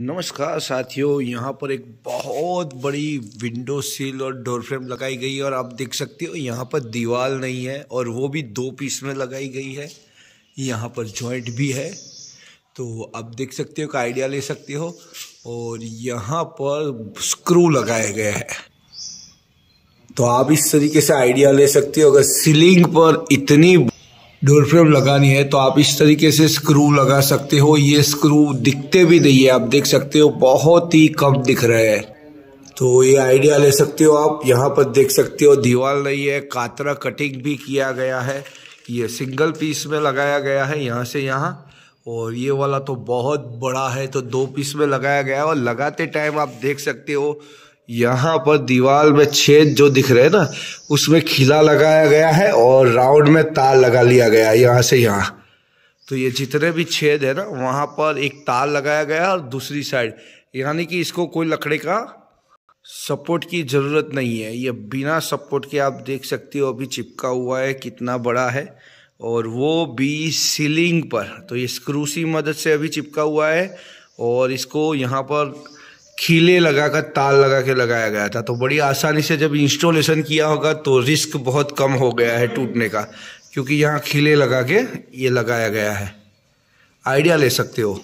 नमस्कार साथियों यहाँ पर एक बहुत बड़ी विंडो सील और डोर फ्रेम लगाई गई है और आप देख सकते हो यहाँ पर दीवार नहीं है और वो भी दो पीस में लगाई गई है यहाँ पर जॉइंट भी है तो आप देख सकते हो का आइडिया ले सकते हो और यहाँ पर स्क्रू लगाए गए हैं तो आप इस तरीके से आइडिया ले सकते हो अगर सीलिंग पर इतनी डोर फ्रेम लगानी है तो आप इस तरीके से स्क्रू लगा सकते हो ये स्क्रू दिखते भी नहीं है आप देख सकते हो बहुत ही कम दिख रहे हैं तो ये आइडिया ले सकते हो आप यहाँ पर देख सकते हो दीवार नहीं है कातरा कटिंग भी किया गया है ये सिंगल पीस में लगाया गया है यहाँ से यहाँ और ये वाला तो बहुत बड़ा है तो दो पीस में लगाया गया है और लगाते टाइम आप देख सकते हो यहाँ पर दीवार में छेद जो दिख रहे हैं ना उसमें खिला लगाया गया है और राउंड में तार लगा लिया गया है यहाँ से यहाँ तो ये जितने भी छेद है ना वहाँ पर एक तार लगाया गया और दूसरी साइड यानी कि इसको कोई लकड़ी का सपोर्ट की ज़रूरत नहीं है ये बिना सपोर्ट के आप देख सकते हो अभी चिपका हुआ है कितना बड़ा है और वो भी सीलिंग पर तो ये स्क्रूसी मदद से अभी चिपका हुआ है और इसको यहाँ पर खीले लगाकर ताल लगा के लगाया गया था तो बड़ी आसानी से जब इंस्टॉलेशन किया होगा तो रिस्क बहुत कम हो गया है टूटने का क्योंकि यहाँ खीले लगा के ये लगाया गया है आइडिया ले सकते हो